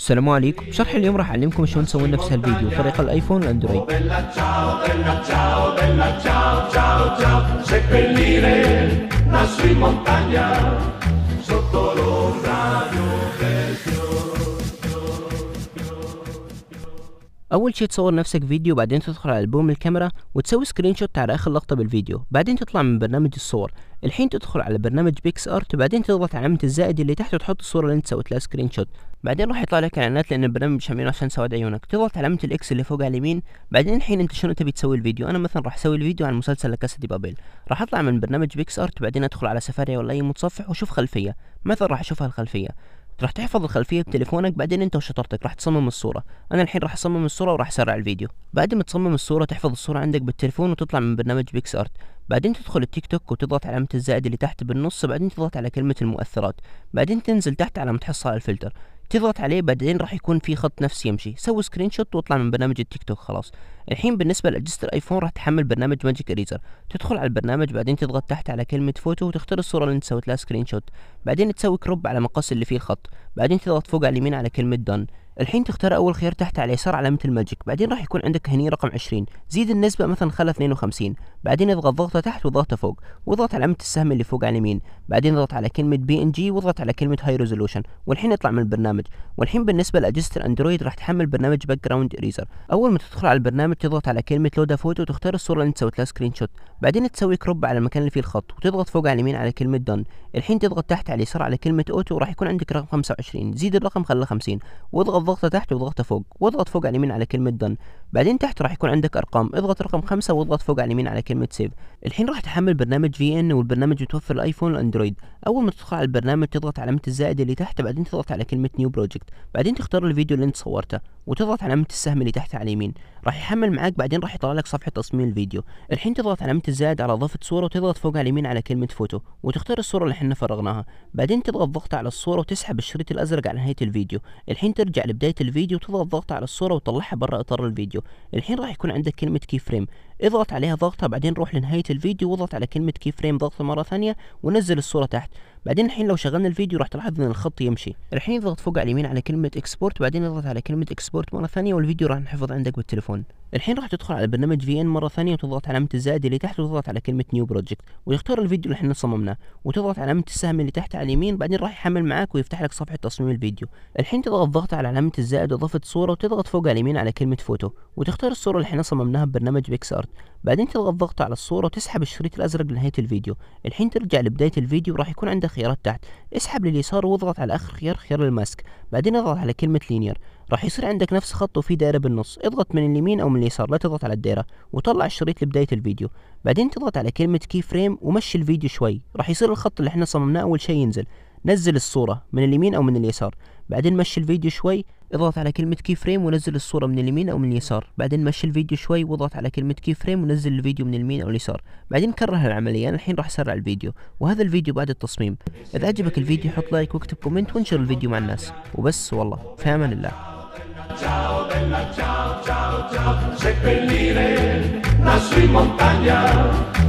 السلام عليكم بشرح اليوم راح اعلمكم شلون تسوون نفس هالفيديو طريقة الايفون والاندرويد اول شيء تصور نفسك فيديو بعدين تدخل على البوم الكاميرا وتسوي سكرين شوت على اخر لقطه بالفيديو بعدين تطلع من برنامج الصور الحين تدخل على برنامج بيكس ارت وبعدين تضغط على علامه الزائد اللي تحت وتحط الصوره اللي انت سويت لها سكرين شوت بعدين راح يطلع لك اعلانات لان البرنامج عاملينه عشان سواد عيونك تضغط على علامه الاكس اللي فوق على اليمين بعدين الحين انت شنو تبي تسوي الفيديو انا مثلا راح اسوي الفيديو عن مسلسل لكاسا دي بابيل راح اطلع من برنامج بيكس ارت وبعدين ادخل على سفاري ولا اي متصفح واشوف خلفيه مثلا راح اشوف هالخلفيه راح تحفظ الخلفيه بتليفونك بعدين انت وشطارتك راح تصمم الصوره انا الحين راح اصمم الصوره وراح اسرع الفيديو بعد ما تصمم الصوره تحفظ الصوره عندك بالتليفون وتطلع من برنامج بيكس ارت بعدين تدخل التيك توك وتضغط علامة الزائد اللي تحت بالنص بعدين تضغط على كلمة المؤثرات بعدين تنزل تحت على ما تحصل على الفلتر تضغط عليه بعدين راح يكون في خط نفسي يمشي سوي سكرين شوت واطلع من برنامج التيك توك خلاص الحين بالنسبه لاجهزه الايفون راح تحمل برنامج ماجيك اريزر تدخل على البرنامج بعدين تضغط تحت على كلمه فوتو وتختار الصوره اللي انت سويت لها سكرين شوت بعدين تسوي كروب على مقاس اللي فيه الخط بعدين تضغط فوق على اليمين على كلمه دن الحين تختار اول خيار تحت على اليسار علامه الماجيك بعدين راح يكون عندك هني رقم 20 زيد النسبه مثلا خلى 52 بعدين اضغط ضغطه تحت وضغطه فوق واضغط علامه السهم اللي فوق على اليمين بعدين اضغط على كلمه بي ان جي واضغط على كلمه هاي ريزولوشن والحين اطلع من البرنامج والحين بالنسبه لاجهزه الاندرويد راح تحمل برنامج باك جراوند اريزر اول ما تدخل على البرنامج تضغط على كلمه لودا فوتو وتختار الصوره اللي انت سويت لها سكرين شوت بعدين تسوي كروب على المكان اللي فيه الخط وتضغط فوق على اليمين على كلمه دون الحين تضغط تحت على اليسار على كلمه اوتو وراح يكون عندك رقم 25 زيد الرقم خليه 50 واضغط ضغطه تحت وضغطه فوق واضغط فوق على اليمين على كلمه دون بعدين تحت راح يكون عندك ارقام اضغط رقم 5 واضغط فوق على اليمين على كلمه سيف الحين راح تحمل برنامج في ان والبرنامج متوفر الايفون والاندرويد اندرويد اول ما تدخل على البرنامج تضغط علامه الزائد اللي تحت بعدين تضغط على كلمه نيو بروجكت بعدين تختار الفيديو اللي انت صورته وتضغط علامه السهم اللي تحت على اليمين راح يحمل معاك بعدين راح يطلع لك صفحه تصميم الفيديو الحين تضغط علامه الزائد على اضافه صوره وتضغط فوق على اليمين على كلمه فوتو وتختار الصوره اللي احنا فرغناها بعدين تضغط ضغط على الصوره وتسحب الشريط الازرق على نهايه الفيديو الحين ترجع لبدايه الفيديو وتضغط ضغط على الصوره وتطلعها برا اطار الفيديو الحين راح يكون عندك كلمه كي فريم اضغط عليها ضغطه بعدين روح لنهايه الفيديو واضغط على كلمه كي فريم ضغطه مره ثانيه ونزل الصورة تحت بعدين الحين لو شغلنا الفيديو راح تلاحظ ان الخط يمشي الحين اضغط فوق على اليمين على كلمه اكسبورت وبعدين اضغط على كلمه اكسبورت مره ثانيه والفيديو راح ينحفظ عندك بالتليفون الحين راح تدخل على برنامج في ان مره ثانيه وتضغط علامه الزائد اللي تحت وتضغط على كلمه نيو بروجكت ويختار الفيديو اللي احنا صممناه وتضغط على علامه السهم اللي تحت على اليمين بعدين راح يحمل معاك ويفتح لك صفحه تصميم الفيديو الحين تضغط ضغط على علامه الزائد واضافه صوره وتضغط فوق على اليمين على كلمه فوتو وتختار الصوره اللي احنا صممناها ببرنامج بيكس ارت بعدين تضغط ضغط على الصوره وتسحب الشريط الازرق لنهايه الفيديو الحين ترجع لبدايه الفيديو وراح يكون عندك خيارات تحت اسحب لليسار واضغط على اخر خيار خيار الماسك بعدين اضغط على كلمه لينير راح يصير عندك نفس خط وفي دايره بالنص اضغط من اليمين او من اليسار لا تضغط على الدايره وطلع الشريط لبدايه الفيديو بعدين تضغط على كلمه كي فريم ومشي الفيديو شوي راح يصير الخط اللي احنا صممناه اول شيء ينزل نزل الصوره من اليمين او من اليسار بعدين مشي الفيديو شوي اضغط على كلمة كي فريم ونزل الصورة من اليمين او من اليسار بعدين مشي الفيديو شوي واضغط على كلمة كي فريم ونزل الفيديو من اليمين او اليسار بعدين كرر العملية انا الحين راح اسرع الفيديو وهذا الفيديو بعد التصميم اذا عجبك الفيديو حط لايك واكتب كومنت وانشر الفيديو مع الناس وبس والله في امان الله Ciao bella ciao ciao ciao, montagna,